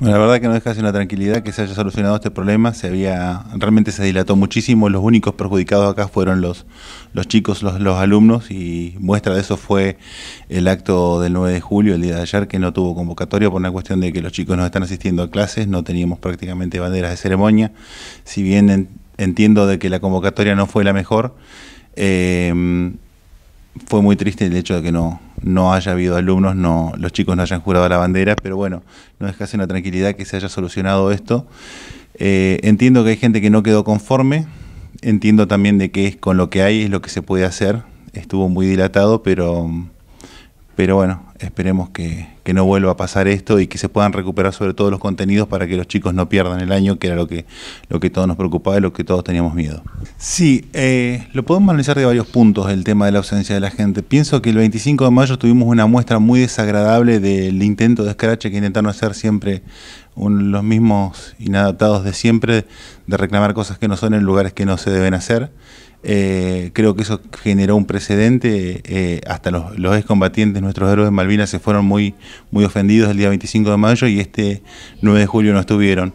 la verdad que no deja una tranquilidad que se haya solucionado este problema. Se había realmente se dilató muchísimo. Los únicos perjudicados acá fueron los los chicos, los, los alumnos y muestra de eso fue el acto del 9 de julio, el día de ayer, que no tuvo convocatoria por una cuestión de que los chicos no están asistiendo a clases, no teníamos prácticamente banderas de ceremonia. Si bien entiendo de que la convocatoria no fue la mejor. Eh, fue muy triste el hecho de que no, no haya habido alumnos, no, los chicos no hayan jurado la bandera, pero bueno, no es casi una tranquilidad que se haya solucionado esto. Eh, entiendo que hay gente que no quedó conforme, entiendo también de que es con lo que hay, es lo que se puede hacer. Estuvo muy dilatado, pero pero bueno, esperemos que, no vuelva a pasar esto y que se puedan recuperar sobre todo los contenidos para que los chicos no pierdan el año, que era lo que, lo que todos nos preocupaba y lo que todos teníamos miedo. Sí, eh, lo podemos analizar de varios puntos el tema de la ausencia de la gente. Pienso que el 25 de mayo tuvimos una muestra muy desagradable del intento de Scratch que intentaron hacer siempre los mismos inadaptados de siempre, de reclamar cosas que no son en lugares que no se deben hacer. Eh, creo que eso generó un precedente. Eh, hasta los, los, excombatientes, nuestros héroes de Malvinas, se fueron muy, muy ofendidos el día 25 de mayo y este 9 de julio no estuvieron.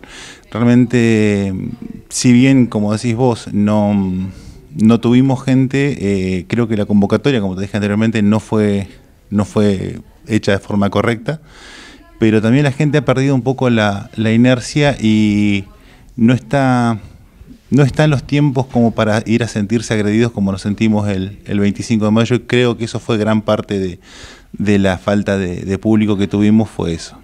Realmente, si bien, como decís vos, no, no tuvimos gente, eh, creo que la convocatoria, como te dije anteriormente, no fue, no fue hecha de forma correcta. Pero también la gente ha perdido un poco la, la inercia y no está no están los tiempos como para ir a sentirse agredidos como nos sentimos el, 25 de mayo. Y creo que eso fue gran parte de, la falta de, de público que tuvimos, fue eso.